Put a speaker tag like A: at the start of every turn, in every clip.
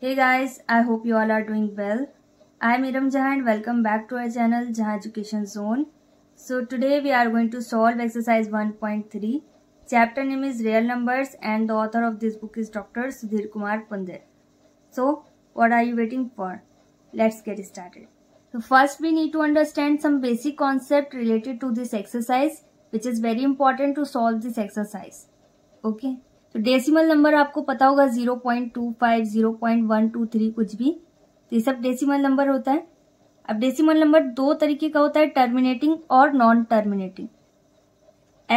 A: Hey guys, I hope you all are doing well. I am Iram Jahan. and welcome back to our channel Jha Education Zone. So today we are going to solve exercise 1.3. Chapter name is Real Numbers and the author of this book is Dr. Sudhir Kumar Pandey. So what are you waiting for? Let's get started. So first we need to understand some basic concept related to this exercise which is very important to solve this exercise. Okay. तो decimal number आपको पता होगा zero point two five zero point one two three कुछ भी तो ये सब decimal number होता है अब डेसिमल नंबर दो तरीके का होता है टर्मिनेटिंग और नॉन टर्मिनेटिंग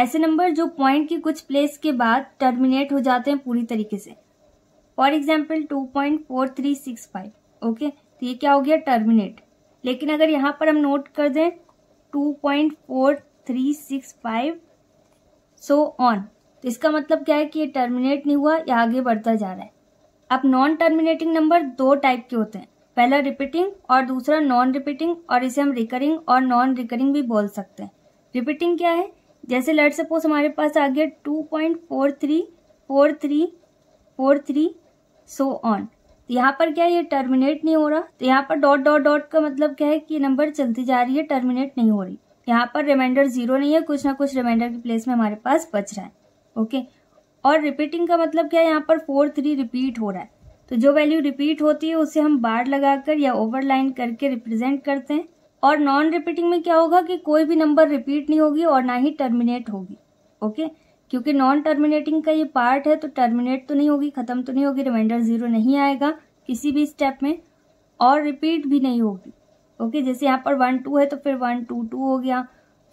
A: ऐसे नंबर जो पॉइंट की कुछ प्लेस के बाद टर्मिनेट हो जाते हैं पूरी तरीके से for example two point four three six five okay तो ये क्या हो गया टर्मिनेट लेकिन अगर यहाँ पर हम नोट कर दें two point four three six five so on तो इसका मतलब क्या है कि ये टर्मिनेट नहीं हुआ या आगे बढ़ता जा रहा है अब नॉन टर्मिनेटिंग नंबर दो टाइप के होते हैं पहला रिपीटिंग और दूसरा नॉन रिपीटिंग और इसे हम रिकरिंग और नॉन रिकरिंग भी बोल सकते हैं रिपीटिंग क्या है जैसे लेट सपोज हमारे पास आ गया two point four three four three four three so on यहाँ पर क्या है ये टर्मिनेट नहीं हो रहा तो यहाँ पर डॉट डॉट डॉट का मतलब क्या है कि नंबर चलती जा रही है टर्मिनेट नहीं हो रही यहाँ पर रिमाइंडर जीरो नहीं है कुछ ना कुछ रिमाइंडर की प्लेस में हमारे पास बच रहा है ओके और रिपीटिंग का मतलब क्या है यहाँ पर फोर थ्री रिपीट हो रहा है तो जो वैल्यू रिपीट होती है उसे हम बार लगाकर या ओवरलाइन करके रिप्रेजेंट करते हैं और नॉन रिपीटिंग में क्या होगा कि कोई भी नंबर रिपीट नहीं होगी और ना ही टर्मिनेट होगी ओके क्योंकि नॉन टर्मिनेटिंग का ये पार्ट है तो टर्मिनेट तो नहीं होगी ख़त्म तो नहीं होगी रिमाइंडर ज़ीरो नहीं आएगा किसी भी स्टेप में और रिपीट भी नहीं होगी ओके जैसे यहाँ पर वन टू है तो फिर वन टू टू हो गया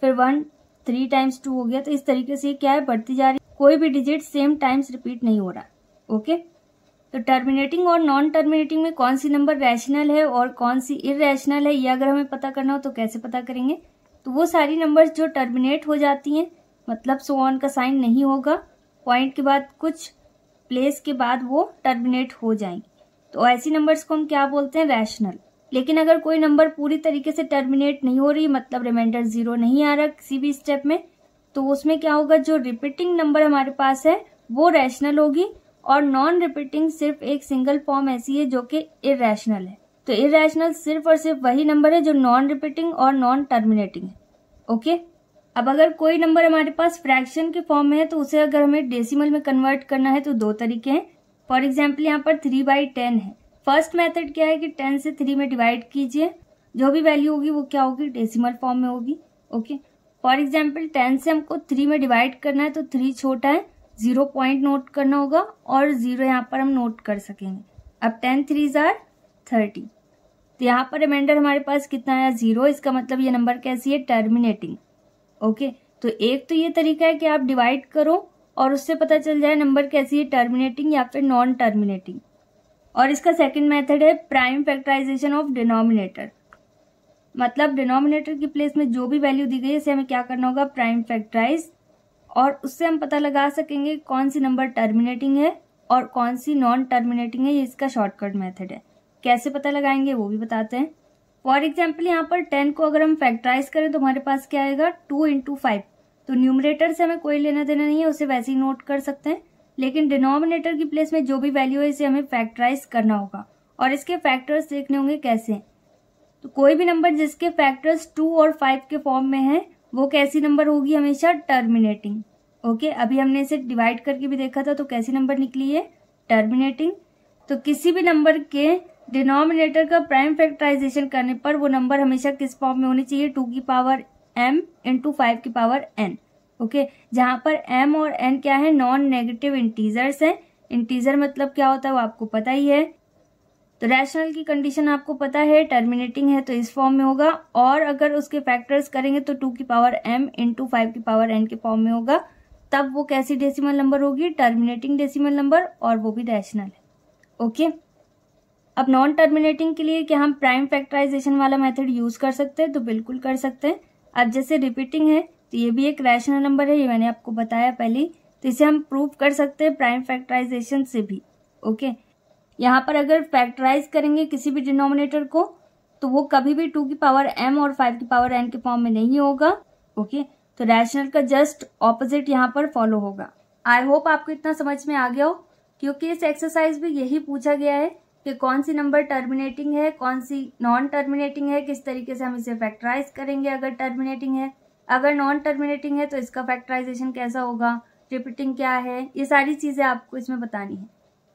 A: फिर वन थ्री टाइम्स टू हो गया तो इस तरीके से क्या है बढ़ती जा रही कोई भी डिजिट सेम टाइम्स रिपीट नहीं हो रहा ओके तो टर्मिनेटिंग और नॉन टर्मिनेटिंग में कौन सी नंबर रैशनल है और कौन सी इरेशनल है यह अगर हमें पता करना हो तो कैसे पता करेंगे तो वो सारी नंबर्स जो टर्मिनेट हो जाती हैं मतलब सो ऑन का साइन नहीं होगा पॉइंट के बाद कुछ प्लेस के बाद वो टर्मिनेट हो जाएंगी तो ऐसी नंबर्स को हम क्या बोलते हैं रैशनल लेकिन अगर कोई नंबर पूरी तरीके से टर्मिनेट नहीं हो रही मतलब रिमाइंडर जीरो नहीं आ रहा किसी भी स्टेप में तो उसमें क्या होगा जो रिपीटिंग नंबर हमारे पास है वो रैशनल होगी और नॉन रिपीटिंग सिर्फ एक सिंगल फॉर्म ऐसी है जो कि इरेशनल है तो इरेशनल सिर्फ और सिर्फ वही नंबर है जो नॉन रिपीटिंग और नॉन टर्मिनेटिंग है ओके अब अगर कोई नंबर हमारे पास फ्रैक्शन के फॉर्म में है तो उसे अगर हमें डेसिमल में कन्वर्ट करना है तो दो तरीके हैं फॉर एग्जाम्पल यहाँ पर थ्री बाई टेन है फर्स्ट मेथड क्या है कि टेन से थ्री में डिवाइड कीजिए जो भी वैल्यू होगी वो क्या होगी डेसिमल फॉर्म में होगी okay okay? For example ten से हमको थ्री में डिवाइड करना है तो थ्री छोटा है जीरो पॉइंट नोट करना होगा और जीरो यहाँ पर हम नोट कर सकेंगे अब टेन थ्री जार थर्टी तो यहाँ पर रिमाइंडर हमारे पास कितना आया जीरो इसका मतलब ये नंबर कैसी है टर्मिनेटिंग ओके तो एक तो ये तरीका है कि आप डिवाइड करो और उससे पता चल जाए नंबर कैसी है टर्मिनेटिंग या फिर नॉन टर्मिनेटिंग और इसका सेकंड मेथड है प्राइम फैक्टराइजेशन ऑफ डिनोमिनेटर मतलब डिनोमिनेटर की प्लेस में जो भी वैल्यू दी गई है इसे हमें क्या करना होगा प्राइम फैक्टराइज और उससे हम पता लगा सकेंगे कौन सी नंबर टर्मिनेटिंग है और कौन सी नॉन टर्मिनेटिंग है ये इसका शॉर्टकट मेथड है कैसे पता लगाएंगे वो भी बताते हैं फॉर एग्जाम्पल यहाँ पर टेन को अगर हम फैक्टराइज करें तो हमारे पास क्या आएगा टू इंटू फाइव तो न्यूमरेटर से हमें कोई लेना देना नहीं है उसे वैसे ही नोट कर सकते हैं लेकिन डिनोमिनेटर की प्लेस में जो भी वैल्यू है इसे हमें फैक्टराइज करना होगा और इसके फैक्टर्स देखने होंगे कैसे तो कोई भी नंबर जिसके फैक्टर्स टू और फाइव के फॉर्म में है वो कैसी नंबर होगी हमेशा टर्मिनेटिंग ओके अभी हमने इसे डिवाइड करके भी देखा था तो कैसी नंबर निकली है टर्मिनेटिंग तो किसी भी नंबर के डिनोमिनेटर का प्राइम फैक्टराइजेशन करने पर वो नंबर हमेशा किस फॉर्म में होनी चाहिए टू की पावर एम इंटू फाइव की पावर एन ओके जहां पर एम और एन क्या है नॉन नेगेटिव इंटीजर्स हैं इंटीजर मतलब क्या होता है वो आपको पता ही है तो रैशनल की कंडीशन आपको पता है टर्मिनेटिंग है तो इस फॉर्म में होगा और अगर उसके फैक्टर्स करेंगे तो टू की पावर एम इंटू फाइव की पावर एन के फॉर्म में होगा तब वो कैसी डेसिमल नंबर होगी टर्मिनेटिंग डेसिमल नंबर और वो भी रैशनल है ओके अब नॉन टर्मिनेटिंग के लिए क्या हम प्राइम फैक्टराइजेशन वाला मेथड यूज कर सकते हैं तो बिल्कुल कर सकते हैं अब जैसे रिपीटिंग है तो ये भी एक रैशनल नंबर है ये मैंने आपको बताया पहले तो इसे हम प्रूव कर सकते हैं प्राइम फैक्टराइजेशन से भी ओके okay? यहाँ पर अगर फैक्टराइज करेंगे किसी भी डिनोमिनेटर को तो वो कभी भी टू की पावर एम और फाइव की पावर एन के फॉर्म में नहीं होगा ओके तो रैशनल का जस्ट ऑपोजिट यहाँ पर फॉलो होगा आई होप आपको इतना समझ में आ गया हो क्योंकि इस एक्सरसाइज में यही पूछा गया है कि कौन सी नंबर टर्मिनेटिंग है कौन सी नॉन टर्मिनेटिंग है किस तरीके से हम इसे फैक्टराइज करेंगे अगर टर्मिनेटिंग है अगर नॉन टर्मिनेटिंग है तो इसका फैक्टराइजेशन कैसा होगा रिपीटिंग क्या है ये सारी चीज़ें आपको इसमें बतानी है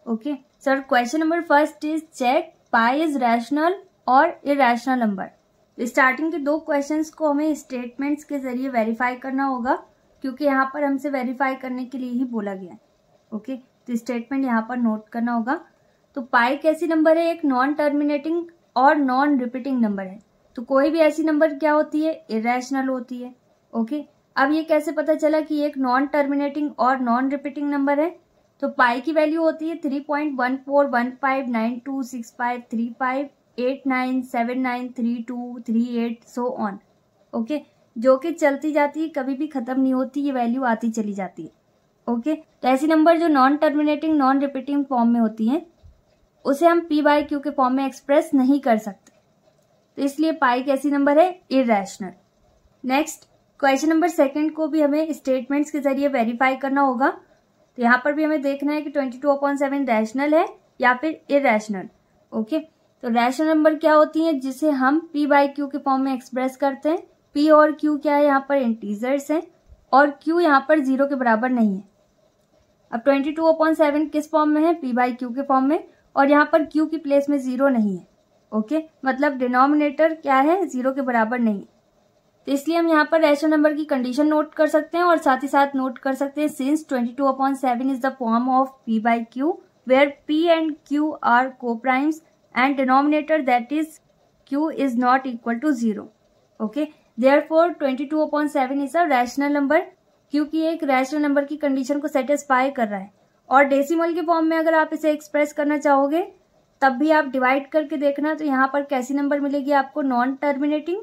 A: okay sir question number first is check pi is rational और इेशनल नंबर स्टार्टिंग के दो क्वेश्चंस को हमें स्टेटमेंट्स के जरिए वेरीफाई करना होगा क्योंकि यहाँ पर हमसे वेरीफाई करने के लिए ही बोला गया है ओके तो स्टेटमेंट यहाँ पर नोट करना होगा तो पाई कैसी नंबर है एक नॉन टर्मिनेटिंग और नॉन रिपीटिंग नंबर है तो कोई भी ऐसी नंबर क्या होती है इरेशनल होती है ओके अब ये कैसे पता चला कि एक नॉन टर्मिनेटिंग और नॉन रिपीटिंग नंबर है तो पाई की वैल्यू होती है three point one four one five nine two six five three five eight nine seven nine three two three eight so on okay जो कि चलती जाती है कभी भी खत्म नहीं होती ये वैल्यू आती चली जाती है ओके तो ऐसी नंबर जो non terminating non repeating form में होती हैं उसे हम पी बाई क्यू के फॉर्म में एक्सप्रेस नहीं कर सकते तो इसलिए पाई कैसी नंबर है irrational next question number second को भी हमें स्टेटमेंट्स के जरिए वेरीफाई करना होगा तो यहाँ पर भी हमें देखना है कि twenty two upon seven rational है या फिर इरेशनल ओके तो रैशनल नंबर क्या होती है जिसे हम पी बाई क्यू के फॉर्म में एक्सप्रेस करते हैं पी और क्यू क्या है यहाँ पर इंटीजर्स हैं और क्यू यहाँ पर जीरो के बराबर नहीं है अब ट्वेंटी टू अपॉइंट सेवन किस फॉर्म में है पी बाई क्यू के फॉर्म में और यहाँ पर क्यू की प्लेस में जीरो नहीं है ओके मतलब डिनोमिनेटर क्या है जीरो के बराबर नहीं है तो इसलिए हम यहाँ पर रेशो नंबर की कंडीशन नोट कर सकते हैं और साथ ही साथ नोट कर सकते हैं since 22 two upon seven is the form of p by q where p and q are coprimes and denominator that is q is not equal to zero okay therefore twenty two upon seven is a rational number क्योंकि एक rational number की condition को satisfy कर रहा है और decimal के form में अगर आप इसे एक्सप्रेस करना चाहोगे तब भी आप डिवाइड करके देखना तो यहाँ पर कैसी नंबर मिलेगी आपको non terminating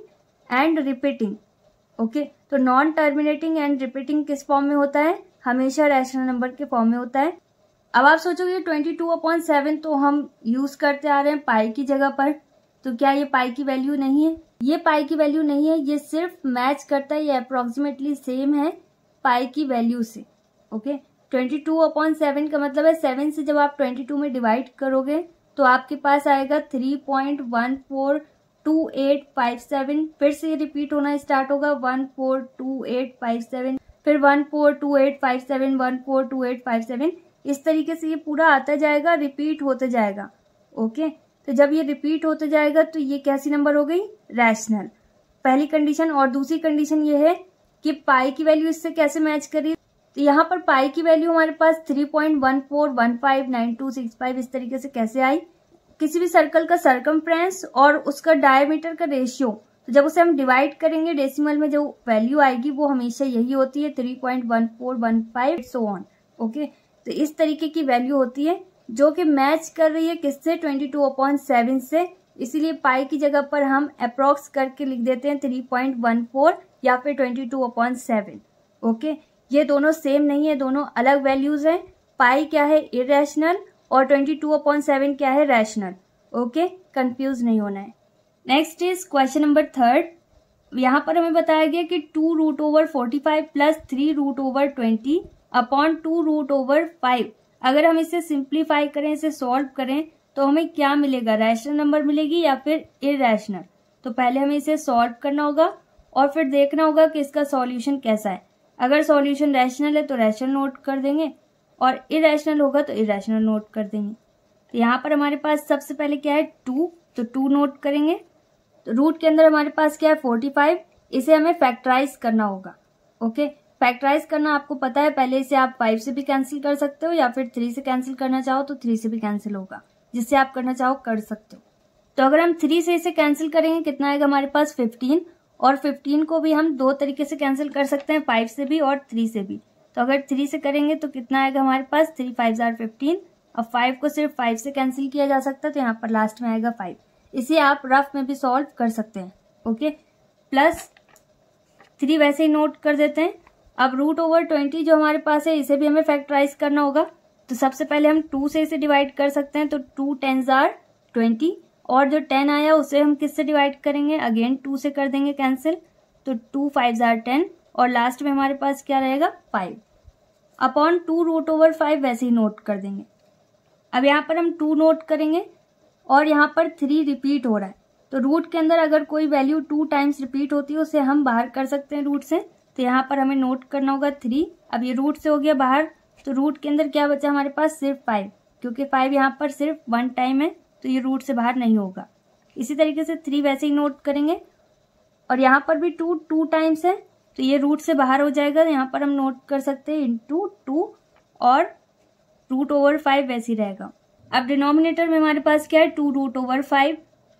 A: and repeating okay तो नॉन टर्मिनेटिंग एंड रिपीटिंग किस फॉर्म में होता है हमेशा रैशनल नंबर के फॉर्म में होता है अब आप सोचोगे ट्वेंटी टू अपॉन सेवन तो हम यूज करते आ रहे हैं पाई की जगह पर तो क्या ये पाई की वैल्यू नहीं है ये पाई की वैल्यू नहीं है ये सिर्फ मैच करता है ये अप्रोक्सीमेटली सेम है पाई की वैल्यू से okay twenty two upon seven का मतलब है सेवन से जब आप ट्वेंटी टू में डिवाइड करोगे तो आपके पास आएगा three point one four two eight five seven फिर से रिपीट होना स्टार्ट होगा one four two eight five seven फिर one four two eight five seven one four two eight five seven इस तरीके से ये पूरा आता जाएगा रिपीट होता जाएगा ओके तो जब ये रिपीट होता जाएगा तो ये कैसी नंबर हो गई रैशनल पहली कंडीशन और दूसरी कंडीशन ये है कि पाई की वैल्यू इससे कैसे मैच करी तो यहाँ पर पाई की वैल्यू हमारे पास three point one four one five nine two six five इस तरीके से कैसे आई किसी भी सर्कल का सर्कम और उसका डायमीटर का रेशियो तो जब उसे हम डिवाइड करेंगे डेसिमल में जो वैल्यू आएगी वो हमेशा यही होती है three point one four one five so on okay तो इस तरीके की वैल्यू होती है जो कि मैच कर रही है किससे ट्वेंटी टू अपॉइंट सेवन से इसीलिए पाई की जगह पर हम अप्रोक्स करके लिख देते हैं थ्री पॉइंट वन फोर या फिर twenty two upon seven okay ये दोनों सेम नहीं है दोनों अलग वैल्यूज हैं पाई क्या है इरेशनल और ट्वेंटी टू अपॉन सेवन क्या है रैशनल ओके कंफ्यूज नहीं होना है next is question number third यहाँ पर हमें बताया गया कि two root over forty five plus three root over twenty upon two root over five अगर हम इसे सिंप्लीफाई करें इसे सॉल्व करें तो हमें क्या मिलेगा रैशनल नंबर मिलेगी या फिर इरेशनल तो पहले हमें इसे सॉल्व करना होगा और फिर देखना होगा कि इसका सॉल्यूशन कैसा है अगर सॉल्यूशन रैशनल है तो रैशनल नोट कर देंगे और इरेशनल होगा तो इरेशनल नोट कर देंगे तो यहाँ पर हमारे पास सबसे पहले क्या है टू तो टू नोट करेंगे तो रूट के अंदर हमारे पास क्या है फोर्टी फाइव इसे हमें फैक्टराइज करना होगा ओके फैक्टराइज करना आपको पता है पहले इसे आप फाइव से भी कैंसिल कर सकते हो या फिर थ्री से कैंसिल करना चाहो तो थ्री से भी कैंसिल होगा जिससे आप करना चाहो कर सकते हो तो अगर हम थ्री से इसे कैंसिल करेंगे कितना आएगा हमारे पास फिफ्टीन और फिफ्टीन को भी हम दो तरीके से कैंसिल कर सकते हैं फाइव से भी और थ्री से भी तो अगर थ्री से करेंगे तो कितना आएगा हमारे पास थ्री फाइव जार फिफ्टीन अब फाइव को सिर्फ फाइव से कैंसिल किया जा सकता है तो यहाँ पर लास्ट में आएगा फाइव इसे आप रफ में भी सॉल्व कर सकते हैं ओके प्लस थ्री वैसे ही नोट कर देते हैं अब रूट ओवर ट्वेंटी जो हमारे पास है इसे भी हमें फैक्टराइज करना होगा तो सबसे पहले हम टू से इसे डिवाइड कर सकते हैं तो टू टेन जार ट्वेंटी और जो टेन आया उसे हम किससे डिवाइड करेंगे अगेन टू से कर देंगे कैंसिल तो टू फाइव जार टेन और लास्ट में हमारे पास क्या रहेगा five upon two root over five वैसे ही नोट कर देंगे अब यहाँ पर हम टू नोट करेंगे और यहाँ पर थ्री रिपीट हो रहा है तो रूट के अंदर अगर कोई वैल्यू टू टाइम्स रिपीट होती है उसे हम बाहर कर सकते हैं रूट से तो यहाँ पर हमें नोट करना होगा थ्री अब ये रूट से हो गया बाहर तो रूट के अंदर क्या बचा हमारे पास सिर्फ फाइव क्योंकि फाइव यहाँ पर सिर्फ वन टाइम है तो ये रूट से बाहर नहीं होगा इसी तरीके से थ्री वैसे ही नोट करेंगे और यहाँ पर भी टू टू टाइम्स है तो ये रूट से बाहर हो जाएगा तो यहाँ पर हम नोट कर सकते हैं इंटू टू और रूट ओवर फाइव वैसे रहेगा अब डिनोमिनेटर में हमारे पास क्या है टू रूट ओवर फाइव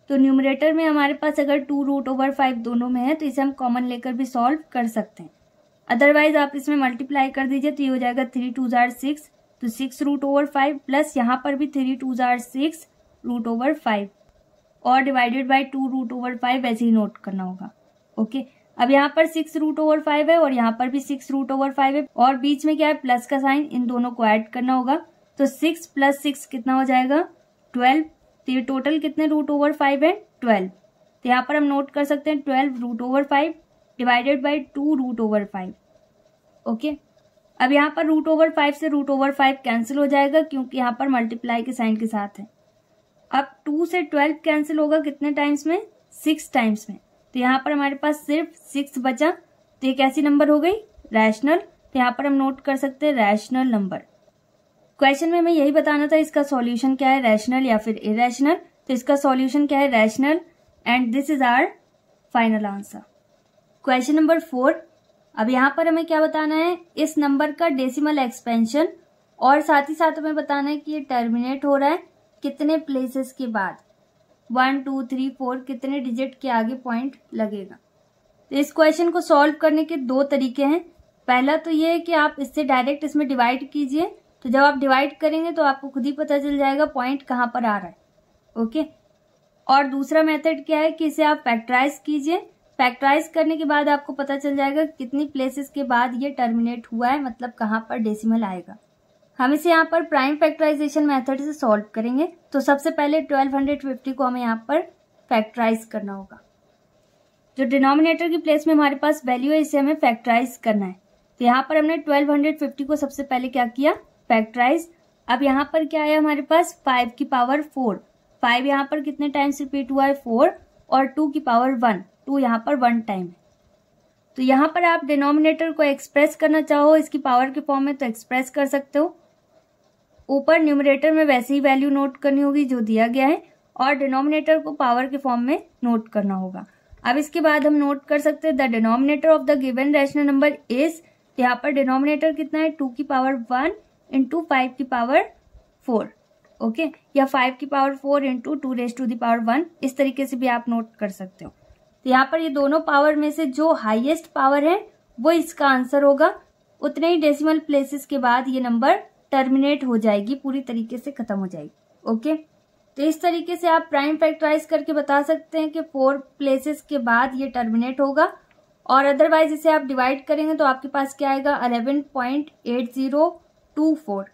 A: तो न्यूमरेटर में हमारे पास अगर टू रूट ओवर फाइव दोनों में है तो इसे हम कॉमन लेकर भी सॉल्व कर सकते हैं अदरवाइज आप इसमें मल्टीप्लाई कर दीजिए तो ये हो जाएगा थ्री टू जार सिक्स तो six root over five plus यहाँ पर भी थ्री टू जार सिक्स रूट ओवर फाइव और divided by two root over five ऐसे ही नोट करना होगा ओके okay? अब यहाँ पर सिक्स रूट ओवर फाइव है और यहाँ पर भी सिक्स रूट ओवर फाइव है और बीच में क्या है प्लस का साइन इन दोनों को ऐड करना होगा तो सिक्स प्लस सिक्स कितना हो जाएगा ट्वेल्व तो ये टोटल कितने रूट ओवर फाइव है ट्वेल्व तो यहाँ पर हम नोट कर सकते हैं twelve root over five divided by two root over five okay अब यहाँ पर रूट ओवर फाइव से रूट ओवर फाइव कैंसिल हो जाएगा क्योंकि यहाँ पर मल्टीप्लाई के साइन के साथ है अब टू से ट्वेल्व कैंसिल होगा कितने टाइम्स में सिक्स टाइम्स में तो यहाँ पर हमारे पास सिर्फ सिक्स बचा तो ये कैसी नंबर हो गई रैशनल तो यहाँ पर हम नोट कर सकते हैं रैशनल नंबर क्वेश्चन में हमें यही बताना था इसका सॉल्यूशन क्या है रैशनल या फिर इरेशनल तो इसका सॉल्यूशन क्या है rational and this is our final answer question number four अब यहाँ पर हमें क्या बताना है इस नंबर का डेसिमल एक्सपेंशन और साथ ही साथ हमें बताना है कि ये टर्मिनेट हो रहा है कितने प्लेसेस के बाद वन टू थ्री फोर कितने डिजिट के आगे पॉइंट लगेगा तो इस क्वेश्चन को सॉल्व करने के दो तरीके हैं पहला तो ये है कि आप इससे डायरेक्ट इसमें डिवाइड कीजिए तो जब आप डिवाइड करेंगे तो आपको खुद ही पता चल जाएगा पॉइंट कहाँ पर आ रहा है ओके और दूसरा मेथड क्या है कि इसे आप फैक्टराइज कीजिए फैक्टराइज करने के बाद आपको पता चल जाएगा कितनी प्लेसेस के बाद ये टर्मिनेट हुआ है मतलब कहाँ पर डेसिमल आएगा हम इसे यहाँ पर प्राइम फैक्टराइजेशन मेथड से सॉल्व करेंगे तो सबसे पहले 1250 को हमें यहाँ पर फैक्टराइज करना होगा जो डिनोमिनेटर की प्लेस में हमारे पास वैल्यू है इसे हमें फैक्टराइज करना है तो यहाँ पर हमने 1250 को सबसे पहले क्या किया फैक्टराइज अब यहाँ पर क्या आया हमारे पास फाइव की पावर फोर फाइव यहाँ पर कितने टाइम्स रिपीट हुआ है फोर और टू की पावर वन टू यहाँ पर वन टाइम है तो यहाँ पर आप डिनोमिनेटर को एक्सप्रेस करना चाहो इसकी पावर के फॉर्म में तो एक्सप्रेस कर सकते हो ऊपर न्यूमरेटर में वैसी ही वैल्यू नोट करनी होगी जो दिया गया है और डिनोमिनेटर को पावर के फॉर्म में नोट करना होगा अब इसके बाद हम नोट कर सकते हैं the denominator of the given rational number is यहाँ पर डिनोमिनेटर कितना है टू की पावर वन इंटू फाइव की पावर फोर ओके या फाइव की power four into two raise to the power one इस तरीके से भी आप नोट कर सकते हो तो यहाँ पर ये दोनों पावर में से जो हाईएस्ट पावर है वो इसका आंसर होगा उतने ही डेसिमल प्लेसेस के बाद ये नंबर टर्मिनेट हो जाएगी पूरी तरीके से खत्म हो जाएगी ओके तो इस तरीके से आप प्राइम फैक्टराइज करके बता सकते हैं कि फोर प्लेसेस के बाद ये टर्मिनेट होगा और अदरवाइज इसे आप डिवाइड करेंगे तो आपके पास क्या आएगा eleven point eight zero two four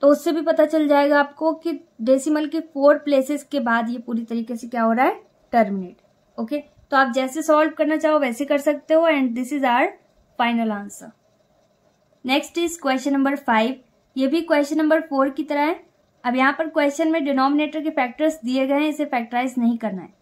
A: तो उससे भी पता चल जाएगा आपको कि डेसिमल के फोर प्लेसेस के बाद ये पूरी तरीके से क्या हो रहा है टर्मिनेट ओके तो आप जैसे सॉल्व करना चाहो वैसे कर सकते हो and this is our final answer next is question number five ये भी क्वेश्चन नंबर फोर की तरह है अब यहाँ पर क्वेश्चन में डिनोमिनेटर के फैक्टर्स दिए गए हैं इसे फैक्टराइज नहीं करना है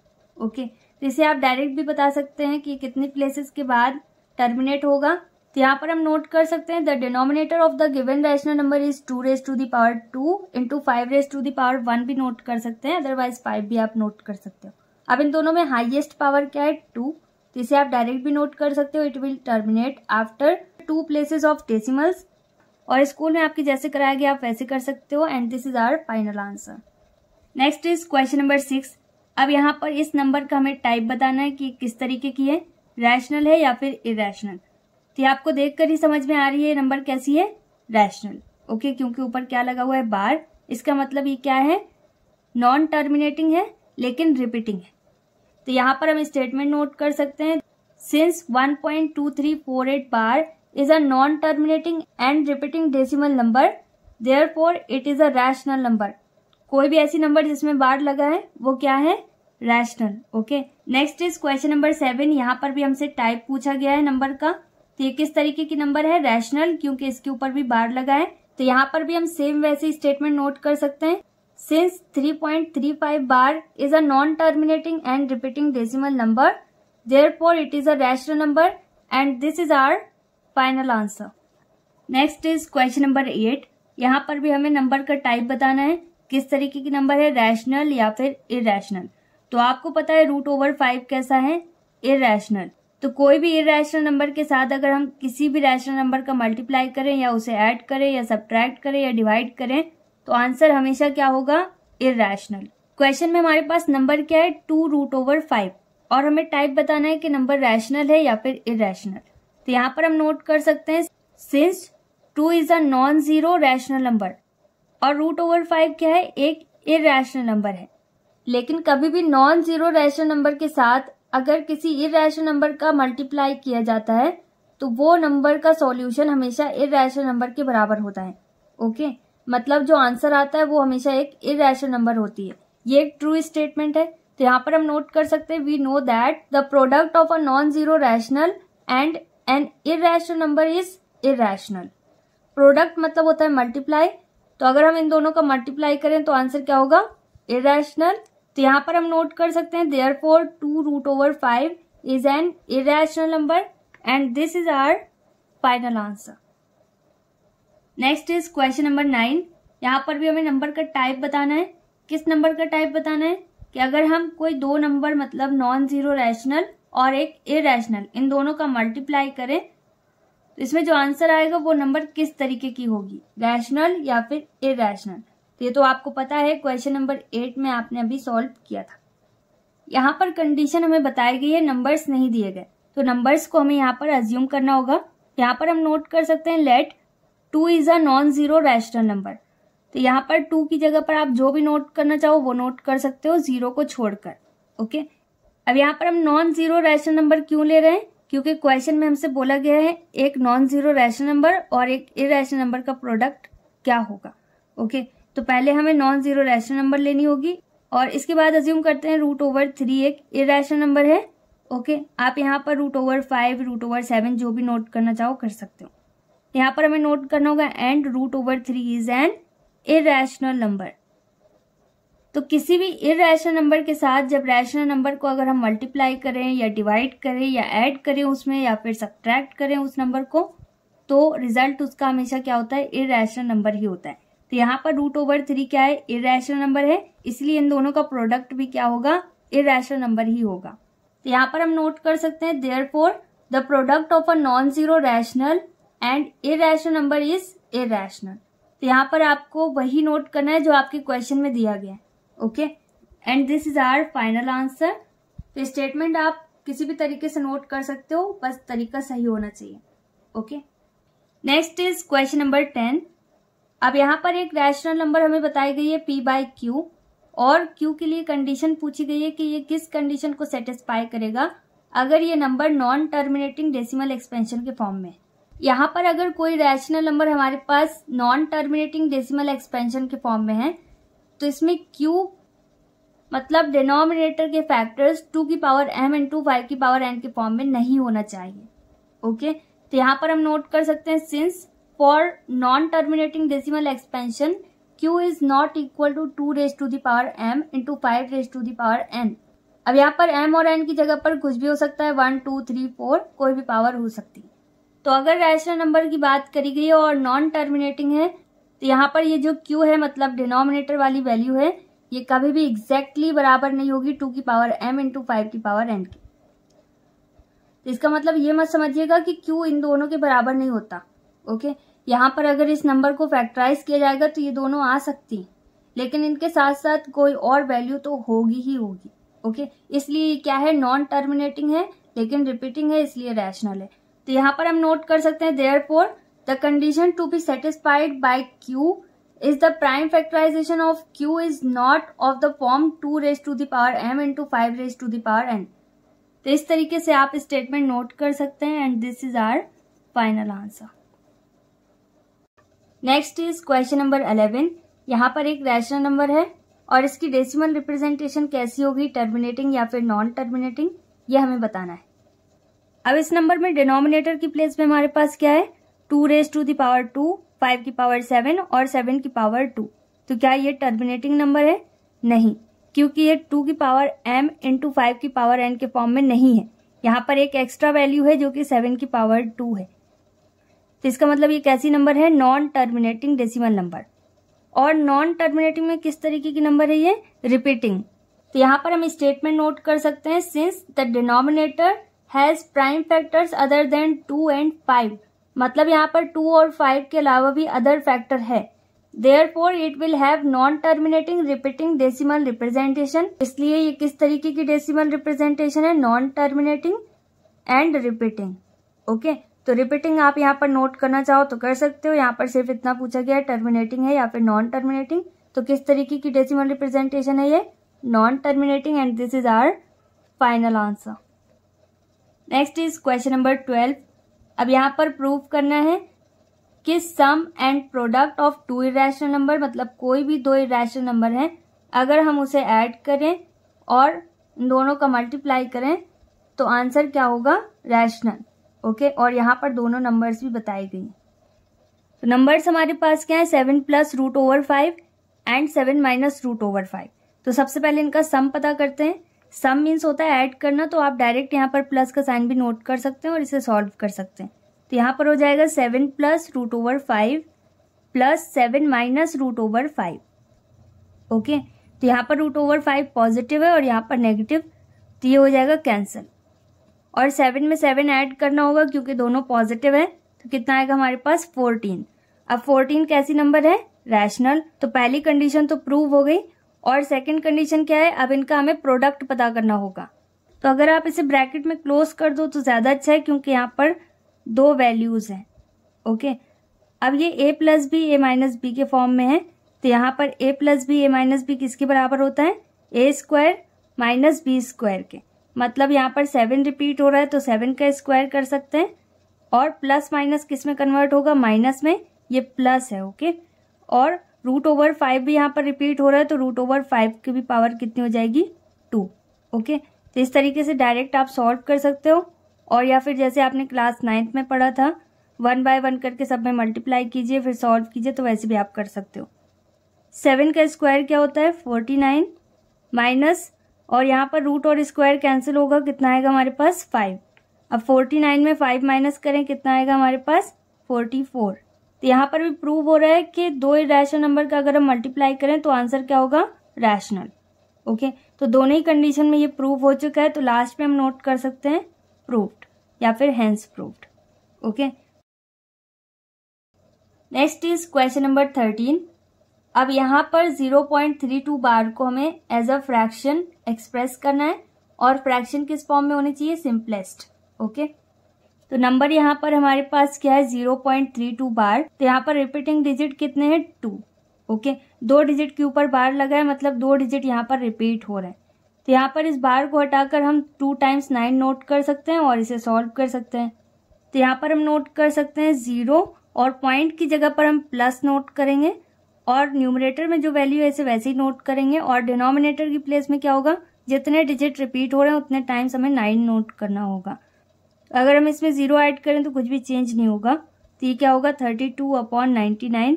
A: ओके तो इसे आप डायरेक्ट भी बता सकते हैं कि कितने प्लेसेस के बाद टर्मिनेट होगा तो यहाँ पर हम नोट कर सकते हैं the denominator of the given rational number is two raise to the power two into five raise to the power one भी नोट कर सकते हैं अदरवाइज फाइव भी आप नोट कर सकते हो अब इन दोनों में हाइएस्ट पावर क्या है टू तो इसे आप डायरेक्ट भी नोट कर सकते हो it will terminate after two places of decimals और स्कूल में आपके जैसे कराया गया आप वैसे कर सकते हो and this is our final answer next is question number six अब यहाँ पर इस नंबर का हमें टाइप बताना है कि किस तरीके की है रैशनल है या फिर इरेशनल तो आपको देख ही समझ में आ रही है नंबर कैसी है रैशनल ओके क्योंकि ऊपर क्या लगा हुआ है बार इसका मतलब ये क्या है नॉन टर्मिनेटिंग है लेकिन रिपीटिंग है तो यहाँ पर हम स्टेटमेंट नोट कर सकते हैं since 1.2348 bar is a non-terminating and repeating decimal number. Therefore, it is a rational number. कोई भी ऐसी नंबर जिसमें बार लगा है वो क्या है rational okay next is question number seven यहाँ पर भी हमसे टाइप पूछा गया है नंबर का तो ये किस तरीके की नंबर है रैशनल क्योंकि इसके ऊपर भी बार लगा है तो यहाँ पर भी हम सेम वैसे स्टेटमेंट नोट कर सकते हैं since 3.35 bar is a non terminating and repeating decimal number there it is a rational number and this is our final answer next is question number eight यहाँ पर भी हमें नंबर का type बताना है किस तरीके की नंबर है रैशनल या फिर इरेशनल तो आपको पता है रूट ओवर फाइव कैसा है इरेशनल तो कोई भी इरेशनल नंबर के साथ अगर हम किसी भी रैशनल नंबर का मल्टीप्लाई करें या उसे ऐड करें या सब्ट्रैक्ट करें या डिवाइड करें तो आंसर हमेशा क्या होगा इरेशनल क्वेश्चन में हमारे पास नंबर क्या है टू रूट ओवर फाइव और हमें टाइप बताना है कि नंबर रैशनल है या फिर इरेशनल तो यहाँ पर हम नोट कर सकते हैं since two is a non zero rational number और रूट ओवर फाइव क्या है एक इेशनल नंबर है लेकिन कभी भी नॉन जीरो रैशनल नंबर के साथ अगर किसी इेशनल नंबर का मल्टीप्लाई किया जाता है तो वो नंबर का सॉल्यूशन हमेशा इेशनल नंबर के बराबर होता है ओके मतलब जो आंसर आता है वो हमेशा एक इेशनल नंबर होती है ये एक ट्रू स्टेटमेंट है तो यहाँ पर हम नोट कर सकते हैं we know that the product of a non zero rational and and irrational number is irrational product मतलब होता है मल्टीप्लाई तो अगर हम इन दोनों का मल्टीप्लाई करें तो आंसर क्या होगा इेशनल तो यहाँ पर हम नोट कर सकते हैं therefore two root over five is an irrational number and this is our final answer next is question number nine यहाँ पर भी हमें नंबर का टाइप बताना है किस नंबर का टाइप बताना है कि अगर हम कोई दो नंबर मतलब नॉन जीरो रैशनल और एक इरेशनल इन दोनों का मल्टीप्लाई करें तो इसमें जो आंसर आएगा वो नंबर किस तरीके की होगी रैशनल या फिर इरेशनल तो ये तो आपको पता है क्वेश्चन नंबर एट में आपने अभी सॉल्व किया था यहाँ पर कंडीशन हमें बताई गई है नंबर्स नहीं दिए गए तो नंबर्स को हमें यहाँ पर एज्यूम करना होगा यहाँ पर हम नोट कर सकते हैं let two is a non zero rational number तो यहाँ पर टू की जगह पर आप जो भी नोट करना चाहो वो नोट कर सकते हो जीरो को छोड़कर ओके अब यहाँ पर हम नॉन जीरो रेशन नंबर क्यों ले रहे हैं क्योंकि क्वेश्चन में हमसे बोला गया है एक नॉन जीरो रेशन नंबर और एक इेशन नंबर का प्रोडक्ट क्या होगा ओके तो पहले हमें नॉन जीरो रेशन नंबर लेनी होगी और इसके बाद अज्यूम करते हैं रूट ओवर थ्री एक इरेशन नंबर है ओके आप यहाँ पर root over five root over seven जो भी नोट करना चाहो कर सकते हो यहाँ पर हमें नोट करना होगा and root over three is an irrational number तो किसी भी इरेशनल नंबर के साथ जब रैशनल नंबर को अगर हम मल्टीप्लाई करें या डिवाइड करें या ऐड करें उसमें या फिर सब्ट्रैक्ट करें उस नंबर को तो रिजल्ट उसका हमेशा क्या होता है इरेशनल नंबर ही होता है तो यहाँ पर रूट ओवर थ्री क्या है इरेशनल नंबर है इसलिए इन दोनों का प्रोडक्ट भी क्या होगा इरेशनल नंबर ही होगा तो यहाँ पर हम नोट कर सकते हैं therefore the product of a non zero rational and irrational number is irrational तो यहाँ पर आपको वही नोट करना है जो आपके क्वेश्चन में दिया गया है okay and this is our final answer तो स्टेटमेंट आप किसी भी तरीके से नोट कर सकते हो बस तरीका सही होना चाहिए okay next is question number ten अब यहाँ पर एक रैशनल नंबर हमें बताई गई है पी बाई क्यू और क्यू के लिए कंडीशन पूछी गई है कि ये किस कंडीशन को सेटिस्फाई करेगा अगर ये number non terminating decimal expansion के फॉर्म में यहाँ पर अगर कोई रैशनल नंबर हमारे पास नॉन टर्मिनेटिंग डेसिमल एक्सपेंशन के फॉर्म में है तो इसमें क्यू मतलब डिनोमिनेटर के फैक्टर्स टू की power m and two five की पावर एन के फॉर्म में नहीं होना चाहिए ओके तो यहाँ पर हम नोट कर सकते हैं since for non terminating decimal expansion q is not equal to two raise to the power m into five raise to the power n अब यहाँ पर एम और एन की जगह पर कुछ भी हो सकता है वन टू थ्री फोर कोई भी पावर हो सकती है तो अगर रैशनल नंबर की बात करी गई और नॉन टर्मिनेटिंग है तो यहाँ पर ये जो क्यू है मतलब डिनोमिनेटर वाली वैल्यू है ये कभी भी एग्जैक्टली exactly बराबर नहीं होगी टू की पावर एम इंटू फाइव की पावर एन की तो इसका मतलब ये मत समझिएगा कि क्यू इन दोनों के बराबर नहीं होता ओके यहाँ पर अगर इस नंबर को फैक्टराइज किया जाएगा तो ये दोनों आ सकती लेकिन इनके साथ साथ कोई और वैल्यू तो होगी ही होगी ओके इसलिए क्या है नॉन टर्मिनेटिंग है लेकिन रिपीटिंग है इसलिए रैशनल है तो यहाँ पर हम नोट कर सकते हैं therefore The condition to be satisfied by Q is the prime factorization of Q is not of the form 2 raised to the power m into 5 raised to the power n. तो इस तरीके से आप statement note कर सकते हैं and this is our final answer next is question number eleven यहाँ पर एक रैशनल नंबर है और इसकी डेसिमल रिप्रेजेंटेशन कैसी होगी टर्मिनेटिंग या फिर नॉन टर्मिनेटिंग ये हमें बताना है अब इस नंबर में डिनोमिनेटर की प्लेस में हमारे पास क्या है two raise to the power two five की पावर सेवन और सेवन की पावर टू तो क्या ये टर्मिनेटिंग नंबर है नहीं क्योंकि ये टू की पावर एम इंटू फाइव की पावर एन के फॉर्म में नहीं है यहाँ पर एक एक्स्ट्रा वैल्यू है जो कि सेवन की पावर टू है तो इसका मतलब ये कैसी नंबर है नॉन टर्मिनेटिंग डेसिमल नंबर और नॉन टर्मिनेटिंग में किस तरीके की नंबर है ये रिपीटिंग तो यहाँ पर हम स्टेटमेंट नोट कर सकते हैं since the denominator has prime factors other than two and five मतलब यहाँ पर टू और फाइव के अलावा भी अदर फैक्टर है therefore it will have non terminating repeating decimal representation इसलिए ये किस तरीके की डेसिमल रिप्रेजेंटेशन है non terminating and repeating okay तो रिपीटिंग आप यहाँ पर नोट करना चाहो तो कर सकते हो यहाँ पर सिर्फ इतना पूछा गया है टर्मिनेटिंग है या फिर नॉन टर्मिनेटिंग तो किस तरीके की डेसिमल रिप्रेजेंटेशन है ये non terminating and this is our final answer next is question number twelve अब यहाँ पर प्रूव करना है कि sum and product of two irrational number मतलब कोई भी दो इेशनल नंबर है अगर हम उसे ऐड करें और दोनों का मल्टीप्लाई करें तो आंसर क्या होगा रैशनल ओके और यहाँ पर दोनों नंबर्स भी बताए गए तो नंबर्स हमारे पास क्या है seven plus root over five and seven minus root over five तो सबसे पहले इनका सम पता करते हैं सम मीन्स होता है ऐड करना तो आप डायरेक्ट यहाँ पर प्लस का साइन भी नोट कर सकते हैं और इसे सॉल्व कर सकते हैं तो यहाँ पर हो जाएगा seven plus root over five plus seven minus root over five okay तो यहाँ पर रूट ओवर फाइव पॉजिटिव है और यहाँ पर नेगेटिव तो ये हो जाएगा कैंसिल और सेवन में सेवन ऐड करना होगा क्योंकि दोनों पॉजिटिव है तो कितना आएगा हमारे पास फोर्टीन अब फोर्टीन कैसी नंबर है रैशनल तो पहली कंडीशन तो प्रूव हो गई और सेकंड कंडीशन क्या है अब इनका हमें प्रोडक्ट पता करना होगा तो अगर आप इसे ब्रैकेट में क्लोज कर दो तो ज़्यादा अच्छा है क्योंकि यहाँ पर दो वैल्यूज़ हैं ओके अब ये a plus b a minus b के फॉर्म में है तो यहाँ पर a plus b a minus b किसके बराबर होता है a square minus b square के मतलब यहाँ पर सेवन रिपीट हो रहा है तो सेवन का स्क्वायर कर सकते हैं और प्लस माइनस किस में कन्वर्ट होगा माइनस में ये प्लस है ओके और रूट ओवर फाइव भी यहाँ पर रिपीट हो रहा है तो रूट ओवर फाइव की भी पावर कितनी हो जाएगी टू ओके तो इस तरीके से डायरेक्ट आप सॉल्व कर सकते हो और या फिर जैसे आपने क्लास नाइन्थ में पढ़ा था वन बाय वन करके सब में मल्टीप्लाई कीजिए फिर सॉल्व कीजिए तो वैसे भी आप कर सकते हो सेवन का स्क्वायर क्या होता है फोर्टी नाइन माइनस और यहाँ पर रूट और स्क्वायर कैंसिल होगा कितना आएगा हमारे पास फाइव अब फोर्टी नाइन में फाइव माइनस करें कितना आएगा हमारे पास फोर्टी फोर तो यहाँ पर भी प्रूव हो रहा है कि दो इेशनल नंबर का अगर हम मल्टीप्लाई करें तो आंसर क्या होगा रैशनल ओके तो दोनों ही कंडीशन में ये प्रूव हो चुका है तो लास्ट में हम नोट कर सकते हैं प्रूव्ड या फिर hence proved okay next is question number thirteen अब यहाँ पर zero point three two bar को हमें एज अ फ्रैक्शन एक्सप्रेस करना है और फ्रैक्शन किस फॉर्म में होनी चाहिए सिंपलेस्ट ओके okay? तो नंबर यहाँ पर हमारे पास क्या है zero point three two bar तो यहाँ पर रिपीटिंग डिजिट कितने हैं टू ओके दो डिजिट के ऊपर बार लगा है मतलब दो डिजिट यहाँ पर रिपीट हो रहा है तो यहाँ पर इस बार को हटाकर हम टू टाइम्स नाइन नोट कर सकते हैं और इसे सॉल्व कर सकते हैं तो यहाँ पर हम नोट कर सकते हैं ज़ीरो और पॉइंट की जगह पर हम प्लस नोट करेंगे और न्यूमरेटर में जो वैल्यू है इसे वैसे ही नोट करेंगे और डिनोमिनेटर की प्लेस में क्या होगा जितने डिजिट रिपीट हो रहे हैं उतने टाइम्स हमें नाइन नोट करना होगा अगर हम इसमें ज़ीरो ऐड करें तो कुछ भी चेंज नहीं होगा तो ये क्या होगा thirty two upon ninety nine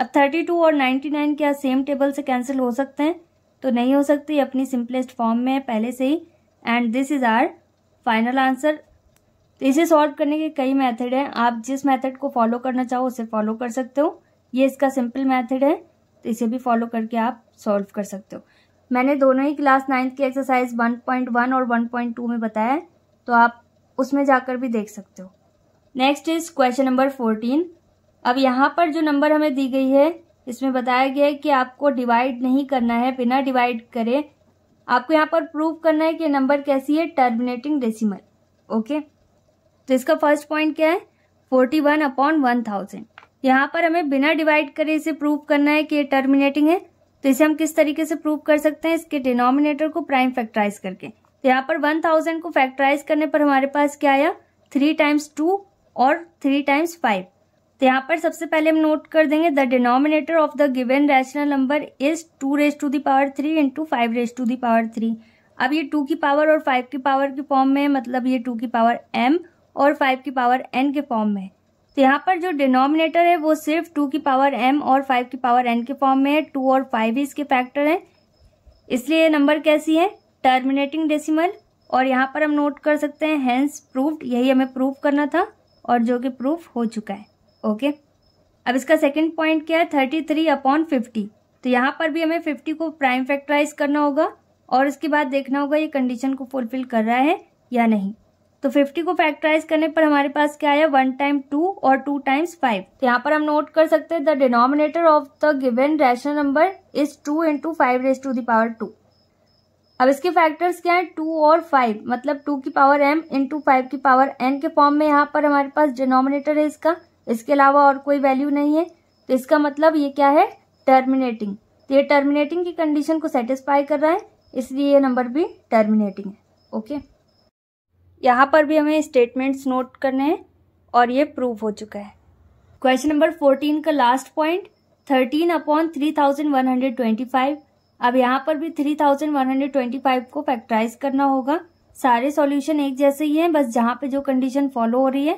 A: अब थर्टी टू और नाइन्टी नाइन क्या सेम टेबल से कैंसिल हो सकते हैं तो नहीं हो सकती अपनी सिंपलेस्ट फॉर्म में है पहले से ही and this is our final answer तो इसे सॉल्व करने के कई मेथड हैं आप जिस मेथड को फॉलो करना चाहो उसे फॉलो कर सकते हो ये इसका सिंपल मेथड है तो इसे भी फॉलो करके आप सॉल्व कर सकते हो मैंने दोनों ही क्लास नाइन्थ की एक्सरसाइज 1.1 और 1.2 में बताया है तो आप उसमें जाकर भी देख सकते हो next is question number fourteen अब यहाँ पर जो नंबर हमें दी गई है इसमें बताया गया है कि आपको डिवाइड नहीं करना है बिना डिवाइड करे आपको यहाँ पर प्रूव करना है कि नंबर कैसी है टर्मिनेटिंग डेसिमल ओके तो इसका फर्स्ट पॉइंट क्या है forty one upon one thousand यहाँ पर हमें बिना डिवाइड करे इसे प्रूव करना है कि ये टर्मिनेटिंग है तो इसे हम किस तरीके से प्रूव कर सकते हैं इसके डिनोमिनेटर को प्राइम फैक्टराइज करके यहाँ पर वन थाउजेंड को फैक्टराइज करने पर हमारे पास क्या आया थ्री टाइम्स टू और थ्री टाइम्स फाइव तो यहाँ पर सबसे पहले हम नोट कर देंगे the denominator of the given rational number is two raise to the power three into five raise to the power three अब ये टू की पावर और फाइव की पावर के फॉर्म में है मतलब ये टू की पावर एम और फाइव की पावर एन के फॉर्म में तो यहाँ पर जो डिनोमिनेटर है वो सिर्फ टू की पावर एम और फाइव की पावर एन के फॉर्म में है टू और फाइव ही इसके फैक्टर हैं इसलिए ये नंबर कैसी है टर्मिनेटिंग डेसिमल और यहाँ पर हम नोट कर सकते हैं हैंस प्रूफ यही हमें प्रूफ करना था और जो कि प्रूफ हो चुका है ओके अब इसका सेकंड पॉइंट क्या है थर्टी थ्री अपॉन फिफ्टी तो यहाँ पर भी हमें फिफ्टी को प्राइम फैक्टराइज करना होगा और इसके बाद देखना होगा ये कंडीशन को फुलफिल कर रहा है या नहीं तो फिफ्टी को फैक्टराइज करने पर हमारे पास क्या आया वन टाइम टू और टू टाइम्स फाइव तो यहाँ पर हम नोट कर सकते हैं the denominator of the given rational number is two into five raise to the power two अब इसके फैक्टर्स क्या है टू और फाइव मतलब टू की पावर एम इंटू फाइव की पावर एन के फॉर्म में यहाँ पर हमारे पास डिनोमिनेटर है इसका इसके अलावा और कोई वैल्यू नहीं है तो इसका मतलब ये क्या है टर्मिनेटिंग तो ये टर्मिनेटिंग की कंडीशन को सेटिस्फाई कर रहा है इसलिए ये नंबर भी टर्मिनेटिंग है ओके यहाँ पर भी हमें स्टेटमेंट्स नोट करने हैं और ये प्रूव हो चुका है क्वेश्चन नंबर फोर्टीन का last point thirteen upon three thousand one hundred twenty five अब यहाँ पर भी 3125 को फैक्टराइज करना होगा सारे सॉल्यूशन एक जैसे ही हैं बस जहाँ पे जो कंडीशन फॉलो हो रही है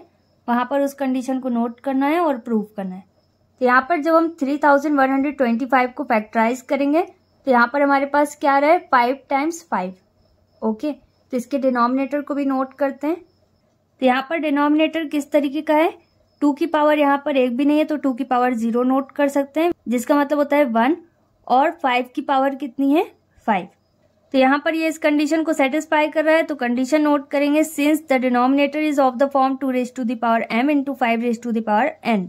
A: वहाँ पर उस कंडीशन को नोट करना है और प्रूव करना है तो यहाँ पर जब हम 3125 को फैक्टराइज करेंगे तो यहाँ पर हमारे पास क्या रहा है फाइव टाइम्स फाइव ओके तो इसके डिनोमिनेटर को भी नोट करते हैं तो यहाँ पर डिनोमिनेटर किस तरीके का है टू की पावर यहाँ पर एक भी नहीं है तो टू की पावर जीरो नोट कर सकते हैं जिसका मतलब होता है वन और फाइव की पावर कितनी है फाइव तो यहाँ पर ये इस कंडीशन को सेटिस्फाई कर रहा है तो कंडीशन नोट करेंगे since the denominator is of the form two raise to the power m two five raise to the power n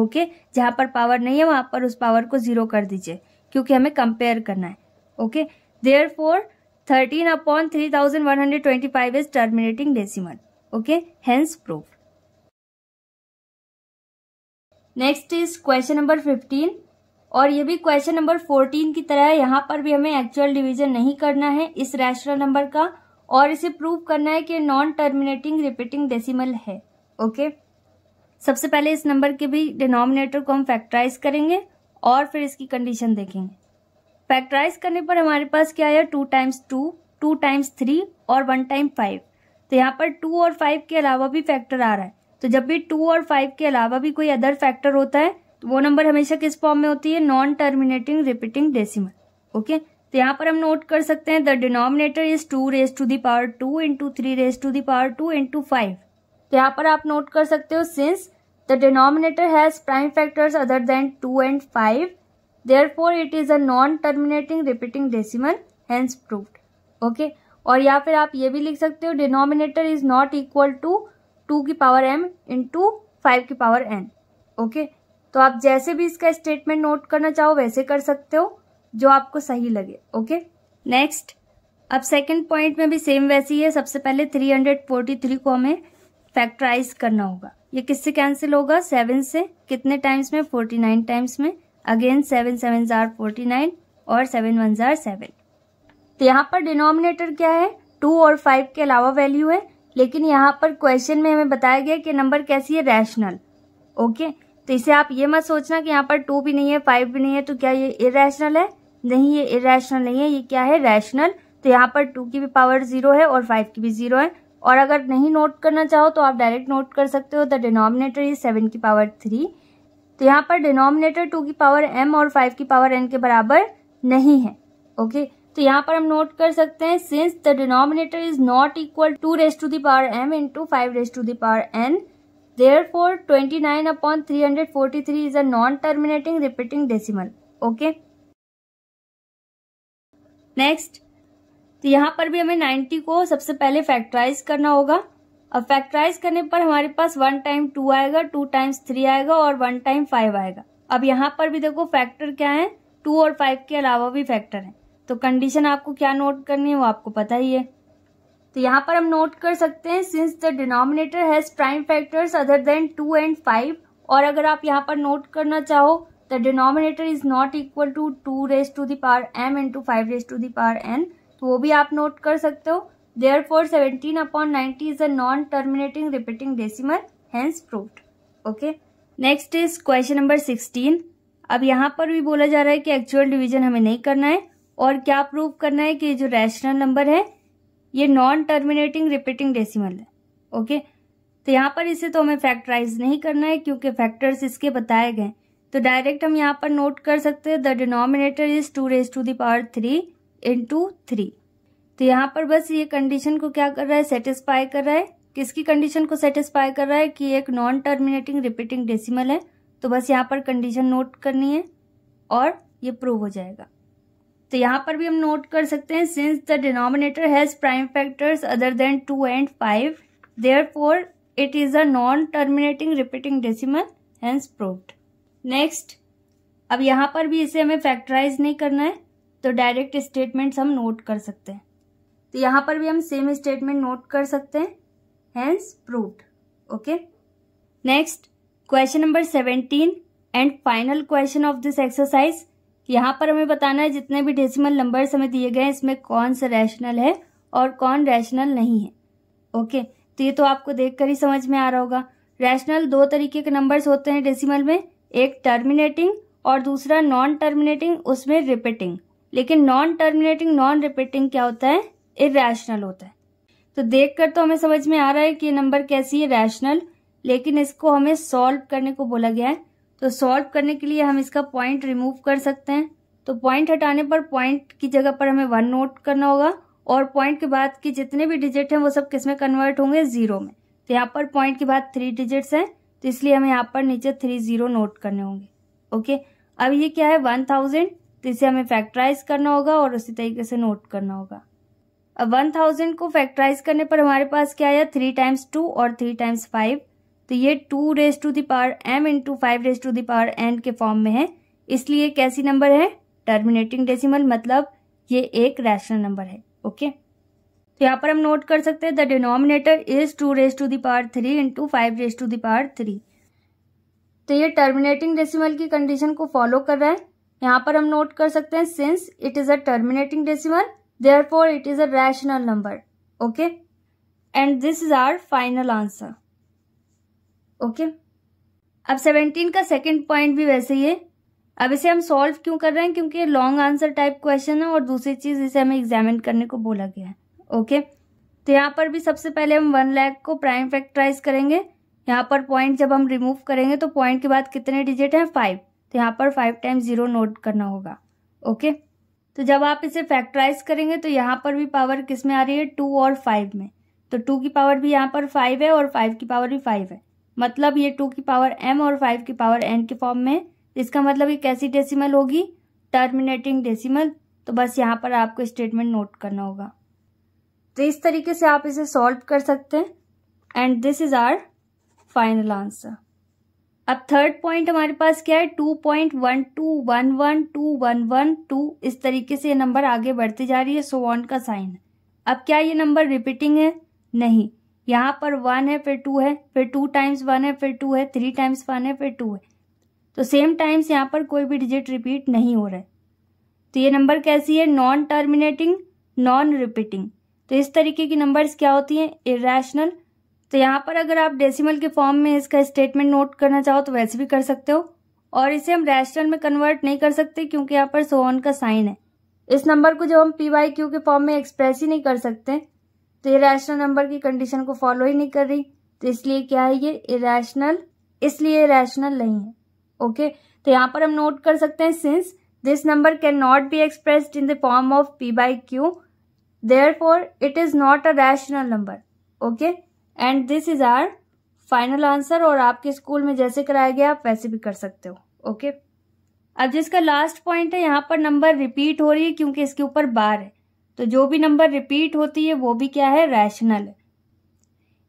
A: okay जहाँ पर पावर नहीं है वहाँ पर उस पावर को जीरो कर दीजिए क्योंकि हमें कंपेयर करना है okay therefore thirteen upon three thousand one hundred twenty five is terminating decimal okay hence proof next is question number fifteen और ये भी क्वेश्चन नंबर फोर्टीन की तरह है यहाँ पर भी हमें एक्चुअल डिवीजन नहीं करना है इस रैशनल नंबर का और इसे प्रूव करना है कि नॉन टर्मिनेटिंग रिपीटिंग डेसिमल है ओके सबसे पहले इस नंबर के भी डिनोमिनेटर को हम फैक्टराइज करेंगे और फिर इसकी कंडीशन देखेंगे फैक्टराइज करने पर हमारे पास क्या आया two times two two times three और वन टाइम फाइव तो यहाँ पर टू और फाइव के अलावा भी फैक्टर आ रहा है तो जब भी टू और फाइव के अलावा भी कोई अदर फैक्टर होता है तो वो नंबर हमेशा किस फॉर्म में होती है non terminating repeating decimal okay तो यहाँ पर हम नोट कर सकते हैं the denominator is two raise to the power two into three raise to the power two into five तो यहाँ पर आप नोट कर सकते हो since the denominator has prime factors other than two and five therefore it is a non terminating repeating decimal hence proved okay और या फिर आप ये भी लिख सकते हो denominator is not equal to two की पावर एम इंटू फाइव की पावर एन ओके okay? तो आप जैसे भी इसका स्टेटमेंट नोट करना चाहो वैसे कर सकते हो जो आपको सही लगे ओके नेक्स्ट अब सेकंड पॉइंट में भी सेम वैसी है सबसे पहले 343 को हमें फैक्टराइज करना होगा ये किससे कैंसिल होगा सेवन से कितने टाइम्स में 49 टाइम्स में अगेन सेवन सेवन जार फोर्टी नाइन और सेवन वन जार सेवन तो यहाँ पर डिनोमिनेटर क्या है टू और फाइव के अलावा वैल्यू है लेकिन यहाँ पर क्वेश्चन में हमें बताया गया कि नंबर कैसी है रैशनल ओके okay? तो इसे आप ये मत सोचना कि यहाँ पर टू भी नहीं है फाइव भी नहीं है तो क्या ये इरेशनल है नहीं ये इरेशनल नहीं है ये क्या है रैशनल तो यहाँ पर टू की भी पावर जीरो है और फाइव की भी जीरो है और अगर नहीं नोट करना चाहो तो आप डायरेक्ट नोट कर सकते हो द डिनोमिनेटर इज सेवन की पावर थ्री तो यहाँ पर डिनोमिनेटर टू की पावर एम और फाइव की पावर एन के बराबर नहीं है ओके तो यहाँ पर हम नोट कर सकते हैं since the denominator is not equal to raise to the power m into five raise to the power n therefore 29 upon 343 is a non-terminating repeating decimal okay next तो यहाँ पर भी हमें 90 को सबसे पहले फैक्टराइज करना होगा अब फैक्टराइज करने पर हमारे पास वन टाइम टू आएगा टू टाइम्स थ्री आएगा और वन टाइम फाइव आएगा अब यहाँ पर भी देखो फैक्टर क्या है टू और फाइव के अलावा भी फैक्टर है तो कंडीशन आपको क्या नोट करनी है वो आपको पता ही है तो यहाँ पर हम नोट कर सकते हैं since the denominator has prime factors other than two and five और अगर आप यहाँ पर नोट करना चाहो the denominator is not equal to two raise to the power m into five raise to the power n तो वो भी आप नोट कर सकते हो therefore seventeen upon ninety is a non terminating repeating decimal hence proof okay next is question number sixteen अब यहाँ पर भी बोला जा रहा है कि एक्चुअल डिविजन हमें नहीं करना है और क्या प्रूव करना है कि जो रैशनल नंबर है ये नॉन टर्मिनेटिंग रिपीटिंग डेसिमल है ओके तो यहाँ पर इसे तो हमें फैक्टराइज नहीं करना है क्योंकि फैक्टर्स इसके बताए गए तो डायरेक्ट हम यहाँ पर नोट कर सकते हैं the denominator is two raise to the power three into three तो यहाँ पर बस ये कंडीशन को क्या कर रहा है सेटिस्फाई कर रहा है किसकी कंडीशन को सेटिस्फाई कर रहा है कि एक नॉन टर्मिनेटिंग रिपीटिंग डेसिमल है तो बस यहाँ पर कंडीशन नोट करनी है और ये प्रूव हो जाएगा तो यहाँ पर भी हम नोट कर सकते हैं since the denominator has prime factors other than two and five therefore it is a non terminating repeating decimal hence proved next अब यहाँ पर भी इसे हमें फैक्टराइज नहीं करना है तो डायरेक्ट स्टेटमेंट्स हम नोट कर सकते हैं तो यहाँ पर भी हम सेम स्टेटमेंट नोट कर सकते हैं hence proved okay next question number seventeen and final question of this exercise यहाँ पर हमें बताना है जितने भी डेसिमल नंबर्स हमें दिए गए हैं इसमें कौन सा रैशनल है और कौन रैशनल नहीं है ओके तो ये तो आपको देख कर ही समझ में आ रहा होगा रैशनल दो तरीके के नंबर्स होते हैं डेसिमल में एक टर्मिनेटिंग और दूसरा नॉन टर्मिनेटिंग उसमें रिपीटिंग लेकिन नॉन टर्मिनेटिंग नॉन रिपीटिंग क्या होता है इरेशनल होता है तो देख कर तो हमें समझ में आ रहा है कि ये नंबर कैसी है रैशनल लेकिन इसको हमें सॉल्व करने को बोला गया है तो सॉल्व करने के लिए हम इसका पॉइंट रिमूव कर सकते हैं तो पॉइंट हटाने पर पॉइंट की जगह पर हमें वन नोट करना होगा और पॉइंट के बाद के जितने भी डिजिट हैं वो सब किस में कन्वर्ट होंगे जीरो में तो यहाँ पर पॉइंट के बाद थ्री डिजिट्स हैं तो इसलिए हमें यहाँ पर नीचे थ्री जीरो नोट करने होंगे ओके अब ये क्या है वन थाउजेंड तो इसे हमें फैक्टराइज करना होगा और उसी तरीके से नोट करना होगा अब वन थाउजेंड को फैक्टराइज करने पर हमारे पास क्या आया थ्री टाइम्स टू और थ्री टाइम्स फाइव तो ये two raise to the power m into five raise to the power n के फॉर्म में है इसलिए कैसी नंबर है टर्मिनेटिंग डेसिमल मतलब ये एक रैशनल नंबर है ओके तो यहाँ पर हम नोट कर सकते हैं the denominator is two raise to the power three into five raise to the power three तो ये टर्मिनेटिंग डेसिमल की कंडीशन को फॉलो कर रहा है यहाँ पर हम नोट कर सकते हैं since it is a terminating decimal there it is a rational number okay and this is our final answer okay अब सेवेंटीन का सेकेंड पॉइंट भी वैसे ही है अब इसे हम सॉल्व क्यों कर रहे हैं क्योंकि लॉन्ग आंसर टाइप क्वेश्चन है और दूसरी चीज़ इसे हमें एग्जामिन करने को बोला गया है ओके तो यहाँ पर भी सबसे पहले हम वन लैख को प्राइम फैक्टराइज करेंगे यहाँ पर पॉइंट जब हम रिमूव करेंगे तो पॉइंट के बाद कितने डिजिट हैं फाइव तो यहाँ पर फाइव टाइम जीरो नोट करना होगा ओके तो जब आप इसे फैक्टराइज करेंगे तो यहाँ पर भी पावर किस में आ रही है टू और फाइव में तो टू की पावर भी यहाँ पर फाइव है और फाइव की पावर भी फाइव है मतलब ये टू की पावर एम और फाइव की पावर एन के फॉर्म में इसका मतलब ये कैसी डेसिमल होगी टर्मिनेटिंग डेसिमल तो बस यहाँ पर आपको स्टेटमेंट नोट करना होगा तो इस तरीके से आप इसे सॉल्व कर सकते हैं and this is our final answer अब थर्ड पॉइंट हमारे पास क्या है two point one two one one two one one two इस तरीके से ये नंबर आगे बढ़ते जा रही है सो so ऑन का साइन अब क्या ये नंबर रिपीटिंग है नहीं यहाँ पर वन है फिर टू है फिर टू टाइम्स वन है फिर टू है थ्री टाइम्स वन है फिर टू है तो सेम टाइम्स यहाँ पर कोई भी डिजिट रिपीट नहीं हो रहा है तो ये नंबर कैसी है नॉन टर्मिनेटिंग नॉन रिपीटिंग तो इस तरीके की नंबर्स क्या होती हैं इेशनल तो यहाँ पर अगर आप डेसिमल के फॉर्म में इसका स्टेटमेंट नोट करना चाहो तो वैसे भी कर सकते हो और इसे हम रैशनल में कन्वर्ट नहीं कर सकते क्योंकि यहाँ पर सोन का साइन है इस नंबर को जब हम पी वाई क्यू के फॉर्म में एक्सप्रेस ही नहीं कर सकते तो ये रैशनल नंबर की कंडीशन को फॉलो ही नहीं कर रही तो इसलिए क्या है ये इरेशनल इसलिए रैशनल नहीं है ओके तो यहां पर हम नोट कर सकते हैं since this number can not be expressed in the form of p by q therefore it is not a rational number okay and this is our final answer और आपके school में जैसे कराया गया आप वैसे भी कर सकते हो ओके okay? अब जिसका लास्ट पॉइंट है यहां पर नंबर रिपीट हो रही है क्योंकि इसके ऊपर बार है तो जो भी नंबर रिपीट होती है वो भी क्या है रैशनल है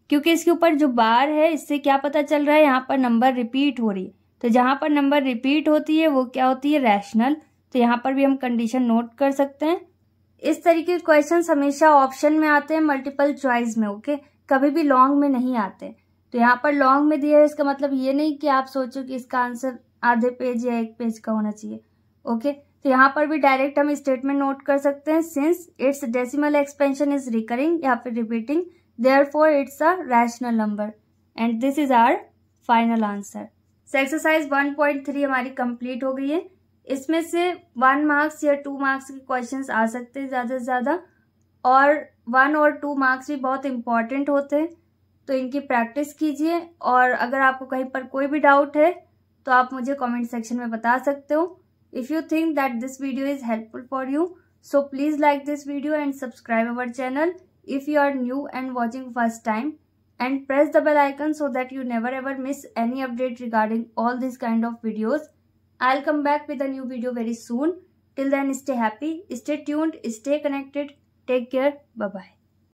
A: क्योंकि इसके ऊपर जो बार है इससे क्या पता चल रहा है यहाँ पर नंबर रिपीट हो रही है तो जहां पर नंबर रिपीट होती है वो क्या होती है रैशनल तो यहाँ पर भी हम कंडीशन नोट कर सकते हैं इस तरीके के क्वेश्चन हमेशा ऑप्शन में आते हैं मल्टीपल चॉइस में ओके कभी भी लॉन्ग में नहीं आते तो यहाँ पर लॉन्ग में दिया है इसका मतलब ये नहीं कि आप सोचो कि इसका आंसर आधे पेज या एक पेज का होना चाहिए ओके तो यहाँ पर भी डायरेक्ट हम स्टेटमेंट नोट कर सकते हैं since its decimal expansion is recurring या फिर repeating therefore it's a rational number and this is our final answer so exercise three हमारी कंप्लीट हो गई है इसमें से वन मार्क्स या टू मार्क्स के क्वेश्चंस आ सकते हैं ज़्यादा से ज़्यादा और वन और टू मार्क्स भी बहुत इंपॉर्टेंट होते हैं तो इनकी प्रैक्टिस कीजिए और अगर आपको कहीं पर कोई भी डाउट है तो आप मुझे कमेंट सेक्शन में बता सकते हो If you think that this video is helpful for you, so please like this video and subscribe our channel if you are new and watching first time and press the bell icon so that you never ever miss any update regarding all these kind of videos. I'll come back with a new video very soon. Till then stay happy, stay tuned, stay connected. Take care. Bye-bye.